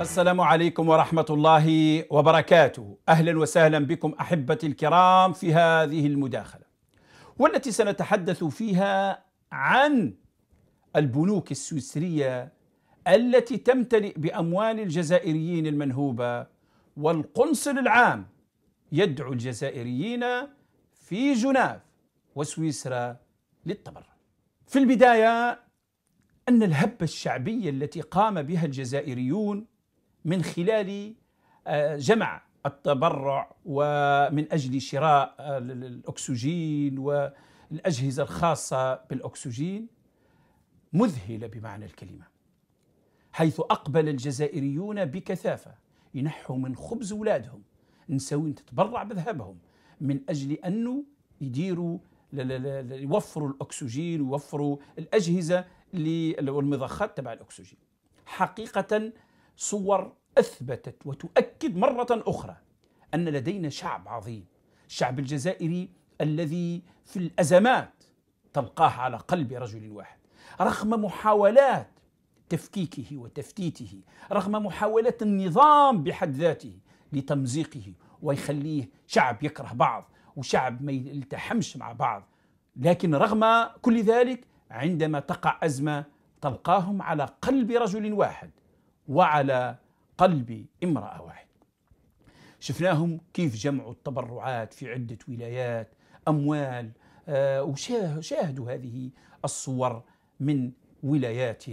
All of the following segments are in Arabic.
السلام عليكم ورحمة الله وبركاته أهلا وسهلا بكم أحبتي الكرام في هذه المداخلة والتي سنتحدث فيها عن البنوك السويسرية التي تمتلئ بأموال الجزائريين المنهوبة والقنصل العام يدعو الجزائريين في جنيف وسويسرا للتبرع في البداية أن الهبة الشعبية التي قام بها الجزائريون من خلال آه، جمع التبرع ومن أجل شراء آه، الأكسجين والأجهزة الخاصة بالأكسجين مذهلة بمعنى الكلمة حيث أقبل الجزائريون بكثافة ينحوا من خبز اولادهم نساوين تتبرع بذهبهم من أجل أنه يديروا يوفروا الأكسجين ويوفروا الأجهزة والمضخات تبع الأكسجين حقيقة صور اثبتت وتؤكد مره اخرى ان لدينا شعب عظيم، الشعب الجزائري الذي في الازمات تلقاه على قلب رجل واحد، رغم محاولات تفكيكه وتفتيته، رغم محاولات النظام بحد ذاته لتمزيقه ويخليه شعب يكره بعض وشعب ما يلتحمش مع بعض، لكن رغم كل ذلك عندما تقع ازمه تلقاهم على قلب رجل واحد وعلى قلب امرأة واحدة شفناهم كيف جمعوا التبرعات في عدة ولايات أموال آه، وشاهدوا هذه الصور من ولايات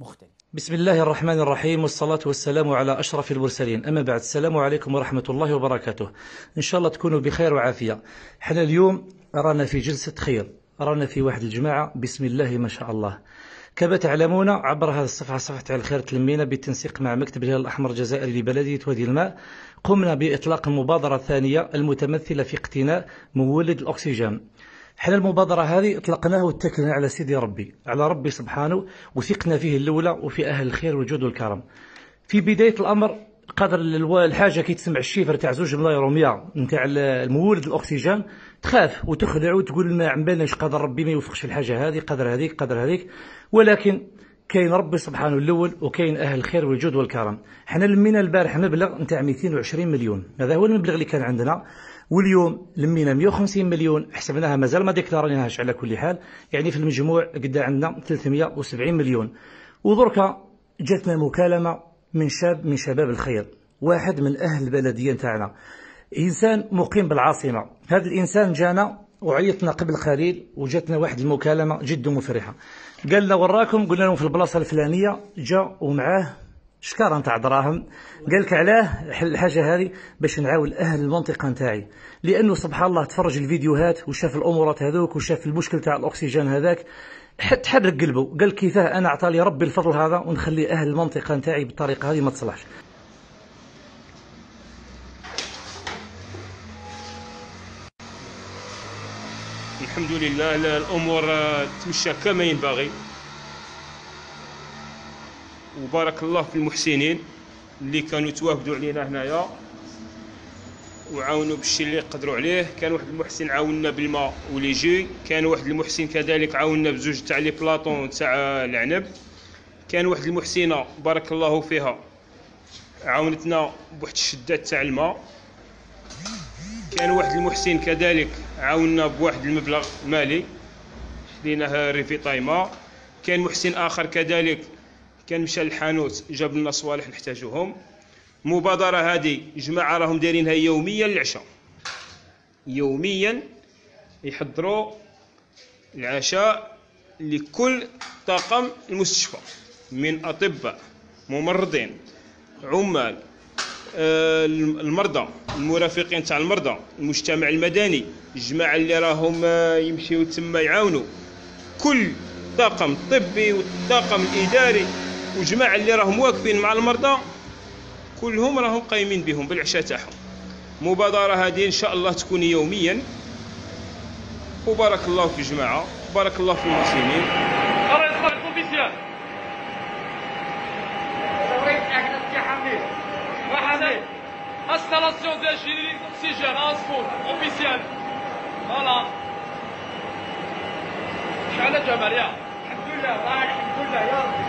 مختلفة بسم الله الرحمن الرحيم والصلاة والسلام على أشرف المرسلين أما بعد السلام عليكم ورحمة الله وبركاته إن شاء الله تكونوا بخير وعافية حنا اليوم رانا في جلسة خير رانا في واحد الجماعة بسم الله ما شاء الله كما تعلمون عبر هذه الصفحة صفحة على الخير تلمينا بالتنسيق مع مكتب الهلال الأحمر الجزائري لبلدية وادي الماء قمنا بإطلاق المبادرة الثانية المتمثلة في اقتناء مولد الأكسجين حنا المبادرة هذه اطلقناها واتكلنا على سيدي ربي على ربي سبحانه وثقنا فيه الأولى وفي أهل الخير والجود والكرم في بداية الأمر قدر الحاجة كي تسمع الشيفر تاع زوج ملايين نتاع المولد الأكسجين تخاف وتخدع وتقول ما عمبالنا اش قدر ربي ما يوفقش الحاجه هذه قدر هذيك قدر هذيك ولكن كاين ربي سبحانه الاول وكاين اهل الخير والجود والكرم حنا لمينا البارح مبلغ نتاع 220 مليون هذا هو المبلغ اللي كان عندنا واليوم لمينا 150 مليون حسبناها مازال ما ديكلاريناهاش على كل حال يعني في المجموع قد عندنا 370 مليون ودركا جاتنا مكالمه من شاب من شباب الخير واحد من اهل البلديه نتاعنا إنسان مقيم بالعاصمة هذا الإنسان جانا وعيطنا قبل قليل وجاتنا واحد المكالمة جد مفرحة قال لنا وراكم قلنا لهم في البلاصة الفلانية جا ومعاه شكارة نتاع دراهم قال لك علاه الحاجة هذه باش نعاون أهل المنطقة نتاعي لأنه سبحان الله تفرج الفيديوهات وشاف الأمورات هذوك وشاف المشكل تاع الأكسجين هذاك حتى تحرك قلبه قال كيفاه أنا لي ربي الفضل هذا ونخلي أهل المنطقة نتاعي بالطريقة هذه ما تصلحش الحمد لله الأمور آه، تمشى كما ينبغي وبارك الله في المحسنين اللي كانوا توافدوا علينا هنايا وعاونوا بالشيء اللي قدروا عليه كان واحد المحسن عاوننا بالماء وليجي كان واحد المحسن كذلك عاوننا بزوج تاع لي بلاطون تاع العنب كان واحد المحسنه بارك الله فيها عاونتنا بواحد الشده تاع الماء كان واحد المحسن كذلك عاونا بواحد المبلغ مالي شريناه ريفي طايمه كان محسن اخر كذلك كان مشى للحانوت جاب لنا صوالح نحتاجوهم المبادره هذه جماعه راهم دايرينها يوميا العشاء يوميا يحضروا العشاء لكل طاقم المستشفى من اطباء ممرضين عمال آه، المرضى المرافقين تاع المرضى المجتمع المدني الجماعه اللي راهم آه، يمشيو تما يعاونوا كل الطاقم الطبي والطاقم الاداري والجماعه اللي راهم واقفين مع المرضى كلهم راهم قايمين بهم بالعشاء تاعهم مبادره هذه ان شاء الله تكون يوميا وبارك الله في الجماعه بارك الله في المسلمين j'ai un اوفيسيال فوالا شحال جمال الحمد لله الحمد لله يا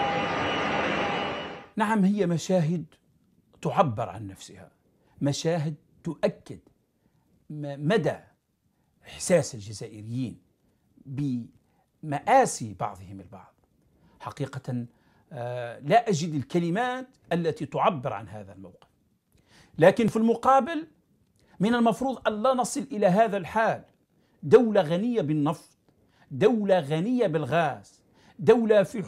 نعم هي مشاهد تعبر عن نفسها مشاهد تؤكد مدى احساس الجزائريين بمآسي بعضهم البعض حقيقة آه، لا أجد الكلمات التي تعبر عن هذا الموقف لكن في المقابل من المفروض أن لا نصل إلى هذا الحال دولة غنية بالنفط دولة غنية بالغاز دولة في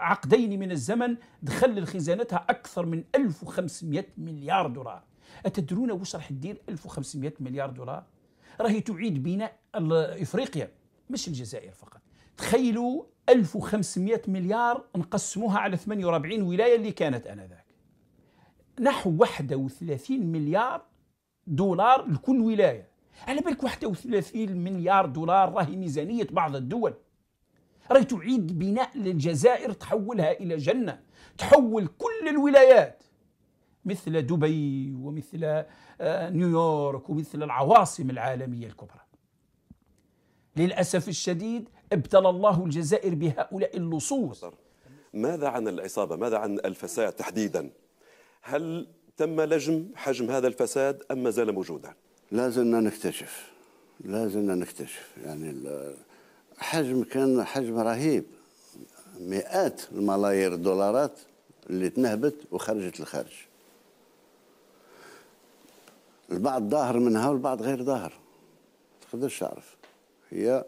عقدين من الزمن دخل لخزانتها أكثر من 1500 مليار دولار أتدرون وش راح تدير 1500 مليار دولار راهي تعيد بناء إفريقيا مش الجزائر فقط تخيلوا 1500 مليار نقسموها على 48 ولاية اللي كانت آنذاك نحو 31 مليار دولار لكل ولايه على بالك 31 مليار دولار راهي ميزانيه بعض الدول راهي تعيد بناء للجزائر تحولها الى جنه تحول كل الولايات مثل دبي ومثل آه، نيويورك ومثل العواصم العالميه الكبرى للاسف الشديد ابتلى الله الجزائر بهؤلاء اللصوص ماذا عن العصابه ماذا عن الفساد تحديدا هل تم لجم حجم هذا الفساد أم ما زال موجودا؟ لازلنا نكتشف لازلنا نكتشف يعني حجم كان حجم رهيب مئات الملايير الدولارات اللي تنهبت وخرجت للخارج البعض ظاهر منها والبعض غير ظاهر تقدرش تعرف هي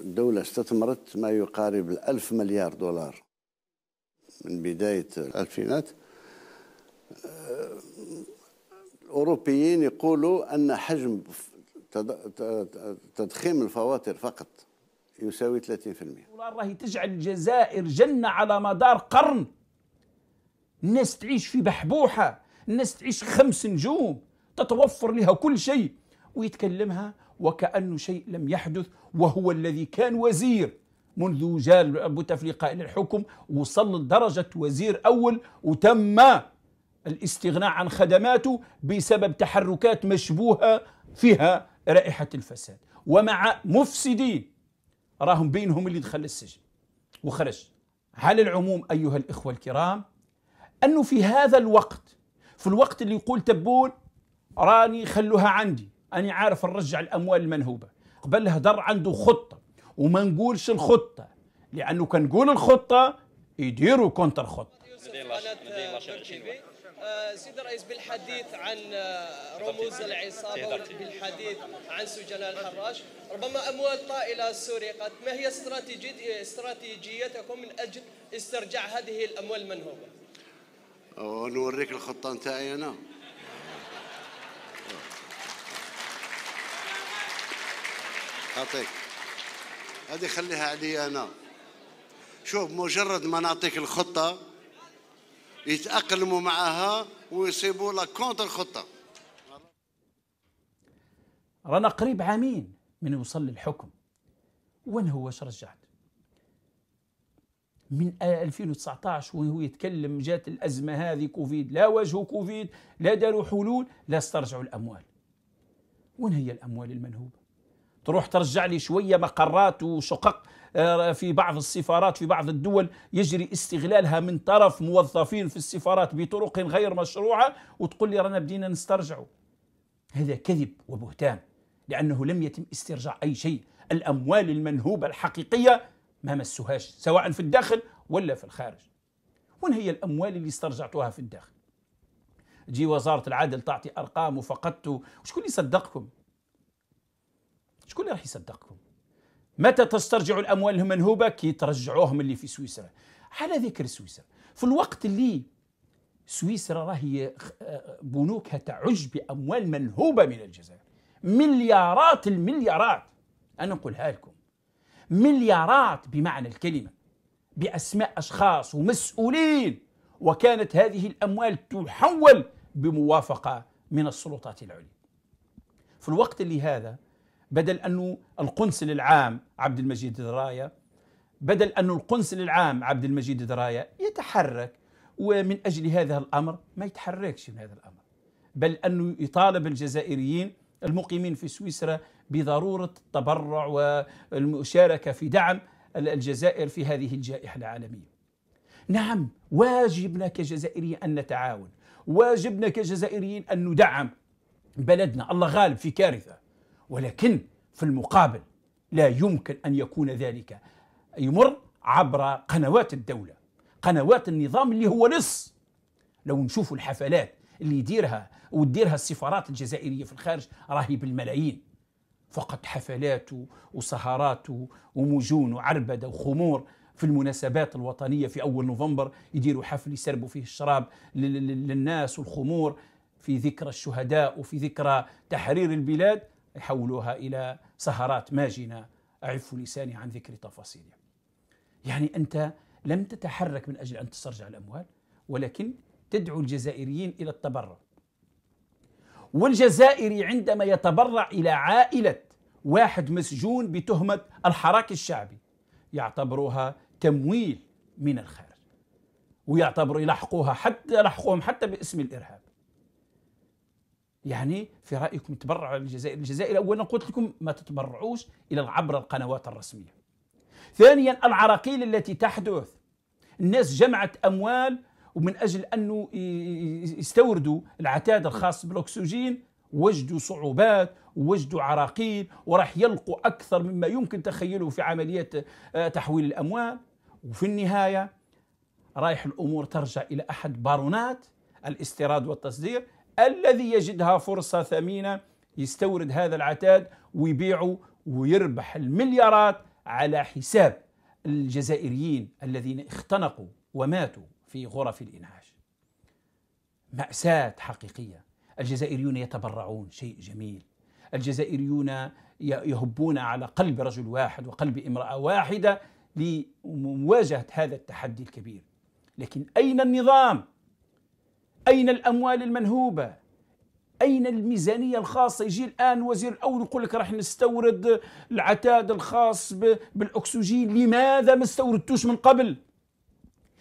الدولة استثمرت ما يقارب الألف مليار دولار من بداية الألفينات الأوروبيين يقولوا أن حجم تضخيم الفواتير فقط يساوي 30% الدولار راهي تجعل الجزائر جنة على مدار قرن الناس تعيش في بحبوحة الناس تعيش خمس نجوم تتوفر لها كل شيء ويتكلمها وكأنه شيء لم يحدث وهو الذي كان وزير منذ جاء بوتفليقة إلى الحكم وصل لدرجة وزير أول وتم الاستغناء عن خدماته بسبب تحركات مشبوهة فيها رائحة الفساد ومع مفسدين راهم بينهم اللي دخل السجن وخرج على العموم أيها الإخوة الكرام أنه في هذا الوقت في الوقت اللي يقول تبون راني خلوها عندي أنا عارف نرجع الأموال المنهوبة قبل هدر عنده خطة وما نقولش الخطة لأنه كنقول الخطة يديروا كونتر خطة سيد الرئيس بالحديث عن آه، رموز العصابة بالحديث عن سجناء الحراش ربما أموال طائلة سرقت ما هي استراتيجيتكم من أجل استرجاع هذه الأموال المنهوبة ونوريك الخطة نتاعي أنا أعطيك هذه خليها علي أنا شوف مجرد ما نعطيك الخطة يتأقلموا معها ويصيبوا لا كونتر خطة رانا قريب عامين من يوصل للحكم وين هو واش رجعت من 2019 وين هو يتكلم جات الأزمة هذه كوفيد لا واجهوا كوفيد لا داروا حلول لا استرجعوا الأموال وين هي الأموال المنهوبة تروح ترجع لي شوية مقرات وشقق آه، في بعض السفارات في بعض الدول يجري استغلالها من طرف موظفين في السفارات بطرق غير مشروعه وتقول لي رانا بدينا نسترجعه هذا كذب وبهتان لانه لم يتم استرجاع اي شيء الاموال المنهوبه الحقيقيه ما مسوهاش سواء في الداخل ولا في الخارج وين هي الاموال اللي استرجعتوها في الداخل تجي وزاره العدل تعطي ارقام وفقدت وشكون اللي صدقكم شكون اللي راح يصدقكم متى تسترجع الاموال المنهوبه كي ترجعوهم اللي في سويسرا على ذكر سويسرا في الوقت اللي سويسرا راهي آه، بنوكها تعج باموال منهوبه من الجزائر مليارات المليارات انا نقولها لكم مليارات بمعنى الكلمه باسماء اشخاص ومسؤولين وكانت هذه الاموال تحول بموافقه من السلطات العليا في الوقت اللي هذا بدل أنه القنصل العام عبد المجيد دراية بدل أنه القنصل العام عبد المجيد دراية يتحرك ومن أجل هذا الأمر ما يتحركش من هذا الأمر بل أنه يطالب الجزائريين المقيمين في سويسرا بضرورة التبرع والمشاركة في دعم الجزائر في هذه الجائحة العالمية نعم واجبنا كجزائريين أن نتعاون واجبنا كجزائريين أن ندعم بلدنا الله غالب في كارثة ولكن في المقابل لا يمكن أن يكون ذلك يمر عبر قنوات الدولة قنوات النظام اللي هو لص لو نشوف الحفلات اللي يديرها وتديرها السفارات الجزائرية في الخارج راهي بالملايين فقط حفلات وسهرات ومجون وعربدة وخمور في المناسبات الوطنية في أول نوفمبر يديروا حفل يسربوا فيه الشراب للناس والخمور في ذكرى الشهداء وفي ذكرى تحرير البلاد يحولوها إلى سهرات ماجنة أعف لساني عن ذكر تفاصيلها يعني أنت لم تتحرك من أجل أن تسترجع الأموال ولكن تدعو الجزائريين إلى التبرع والجزائري عندما يتبرع إلى عائلة واحد مسجون بتهمة الحراك الشعبي يعتبرها تمويل من الخارج ويعتبروا يلحقوها حتى يلحقوهم حتى باسم الإرهاب يعني في رايكم تبرع الجزائر الجزائر اولا قلت لكم ما تتبرعوش الى عبر القنوات الرسميه ثانيا العراقيل التي تحدث الناس جمعت اموال ومن اجل انه يستوردوا العتاد الخاص بالاكسجين وجدوا صعوبات وجدوا عراقيل وراح يلقوا اكثر مما يمكن تخيله في عمليه آه، تحويل الاموال وفي النهايه رايح الامور ترجع الى احد بارونات الاستيراد والتصدير الذي يجدها فرصة ثمينة يستورد هذا العتاد ويبيعه ويربح المليارات على حساب الجزائريين الذين اختنقوا وماتوا في غرف الإنعاش مأساة حقيقية الجزائريون يتبرعون شيء جميل الجزائريون يهبون على قلب رجل واحد وقلب امرأة واحدة لمواجهة هذا التحدي الكبير لكن أين النظام أين الأموال المنهوبة أين الميزانية الخاصة يجي الآن وزير الأول يقول لك راح نستورد العتاد الخاص بالأكسجين لماذا ما استوردتوش من قبل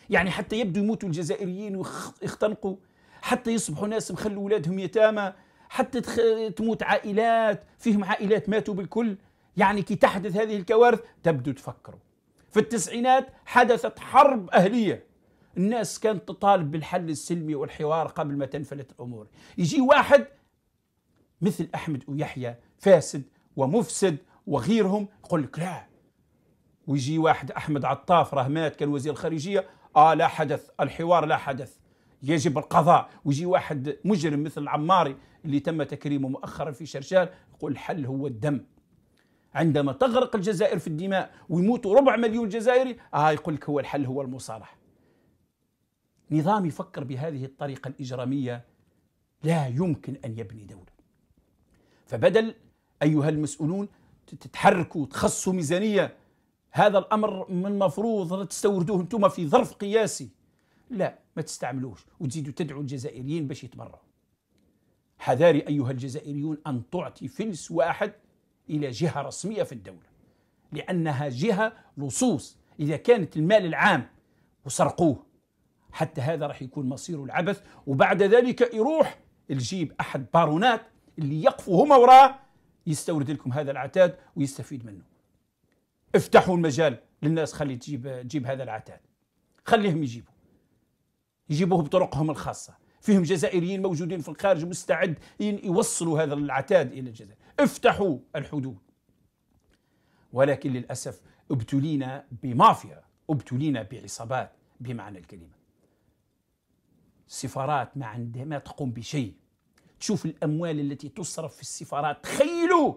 يعني حتى يبدو يموتوا الجزائريين ويختنقوا حتى يصبحوا ناس مخلوا أولادهم يتامى حتى تموت عائلات فيهم عائلات ماتوا بالكل يعني كي تحدث هذه الكوارث تبدو تفكروا في التسعينات حدثت حرب أهلية الناس كانت تطالب بالحل السلمي والحوار قبل ما تنفلت الامور يجي واحد مثل احمد ويحيى فاسد ومفسد وغيرهم يقول لك لا ويجي واحد احمد عطاف راه مات كان وزير الخارجيه اه لا حدث الحوار لا حدث يجب القضاء ويجي واحد مجرم مثل العماري اللي تم تكريمه مؤخرا في شرشال يقول الحل هو الدم عندما تغرق الجزائر في الدماء ويموت ربع مليون جزائري آه يقول لك هو الحل هو المصالحه نظام يفكر بهذه الطريقة الإجرامية لا يمكن أن يبني دولة فبدل أيها المسؤولون تتحركوا تخصوا ميزانية هذا الأمر من المفروض تستوردوه أنتم في ظرف قياسي لا ما تستعملوش وتزيدوا تدعوا الجزائريين باش يتبرعوا حذاري أيها الجزائريون أن تعطي فلس واحد إلى جهة رسمية في الدولة لأنها جهة لصوص إذا كانت المال العام وسرقوه حتى هذا راح يكون مصيره العبث وبعد ذلك يروح يجيب احد بارونات اللي يقفوا هما وراه يستورد لكم هذا العتاد ويستفيد منه افتحوا المجال للناس خلي تجيب تجيب هذا العتاد خليهم يجيبوا يجيبوه بطرقهم الخاصه فيهم جزائريين موجودين في الخارج مستعد يوصلوا هذا العتاد الى الجزائر افتحوا الحدود ولكن للاسف ابتلينا بمافيا ابتلينا بعصابات بمعنى الكلمه السفارات ما عندها ما تقوم بشيء تشوف الاموال التي تصرف في السفارات تخيلوا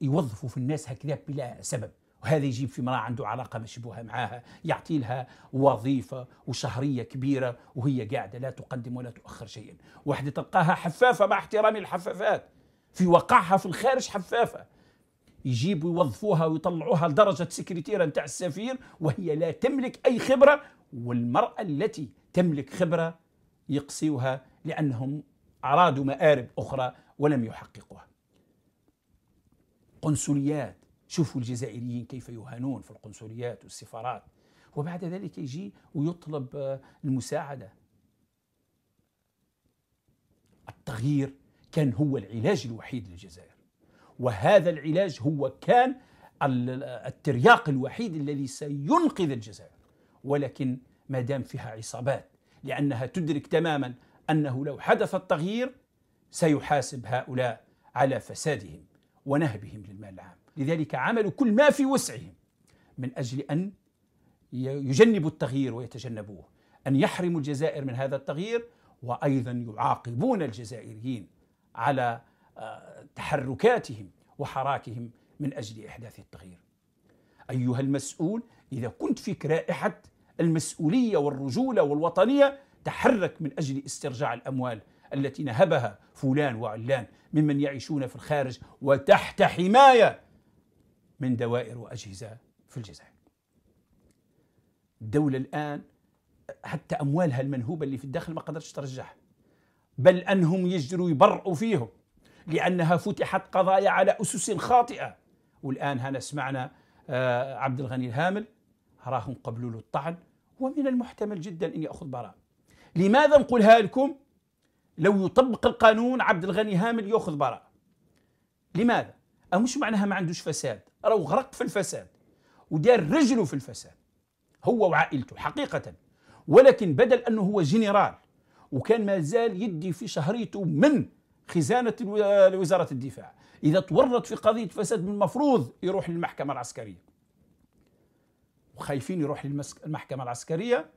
يوظفوا في الناس هكذا بلا سبب وهذا يجيب في امراه عنده علاقه مشبوهه معها يعطي لها وظيفه وشهريه كبيره وهي قاعده لا تقدم ولا تؤخر شيئا واحده تلقاها حفافه مع احترامي الحفافات في وقعها في الخارج حفافه يجيبوا يوظفوها ويطلعوها لدرجه سكرتيره نتاع السفير وهي لا تملك اي خبره والمراه التي تملك خبرة يقصيوها لأنهم أرادوا مآرب أخرى ولم يحققوها قنصليات شوفوا الجزائريين كيف يهانون في القنصليات والسفارات وبعد ذلك يجي ويطلب آه، المساعدة التغيير كان هو العلاج الوحيد للجزائر وهذا العلاج هو كان آه، الترياق الوحيد الذي سينقذ الجزائر ولكن ما دام فيها عصابات لأنها تدرك تماما أنه لو حدث التغيير سيحاسب هؤلاء على فسادهم ونهبهم للمال العام لذلك عملوا كل ما في وسعهم من أجل أن يجنبوا التغيير ويتجنبوه أن يحرموا الجزائر من هذا التغيير وأيضا يعاقبون الجزائريين على آه، تحركاتهم وحراكهم من أجل إحداث التغيير أيها المسؤول إذا كنت فيك رائحة المسؤوليه والرجوله والوطنيه تحرك من اجل استرجاع الاموال التي نهبها فلان وعلان ممن يعيشون في الخارج وتحت حمايه من دوائر واجهزه في الجزائر. الدوله الان حتى اموالها المنهوبه اللي في الداخل ما قدرتش ترجعها. بل انهم يجروا يبرعوا فيهم لانها فتحت قضايا على اسس خاطئه والان هنا سمعنا آه، عبد الغني الهامل راهم قبلوا له الطعن ومن المحتمل جدا أن يأخذ براءة لماذا نقولها لكم لو يطبق القانون عبد الغني هامل يأخذ براءة لماذا أه مش معناها ما عندوش فساد راهو غرق في الفساد ودار رجله في الفساد هو وعائلته حقيقة ولكن بدل أنه هو جنرال وكان ما زال يدي في شهريته من خزانة وزارة الدفاع إذا تورط في قضية فساد من المفروض يروح للمحكمة العسكرية وخايفين يروح للمحكمة العسكرية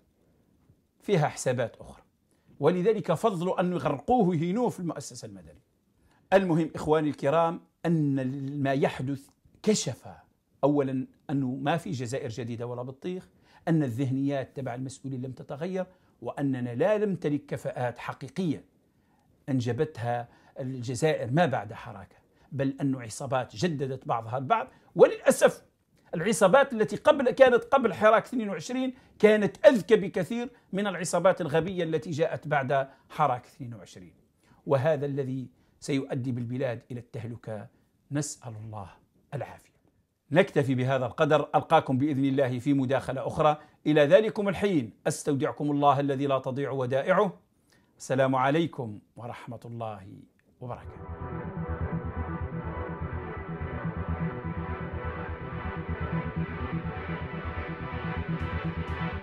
فيها حسابات أخرى ولذلك فضلوا أن يغرقوه ويهينوه في المؤسسة المدنية المهم إخواني الكرام أن ما يحدث كشف أولا أنه ما في جزائر جديدة ولا بطيخ أن الذهنيات تبع المسؤولين لم تتغير وأننا لا نمتلك كفاءات حقيقية أنجبتها الجزائر ما بعد حركة بل أن عصابات جددت بعضها البعض وللأسف العصابات التي قبل كانت قبل حراك 22 كانت أذكى بكثير من العصابات الغبية التي جاءت بعد حراك 22 وهذا الذي سيؤدي بالبلاد إلى التهلكة نسأل الله العافية نكتفي بهذا القدر ألقاكم بإذن الله في مداخلة أخرى إلى ذلكم الحين أستودعكم الله الذي لا تضيع ودائعه السلام عليكم ورحمة الله وبركاته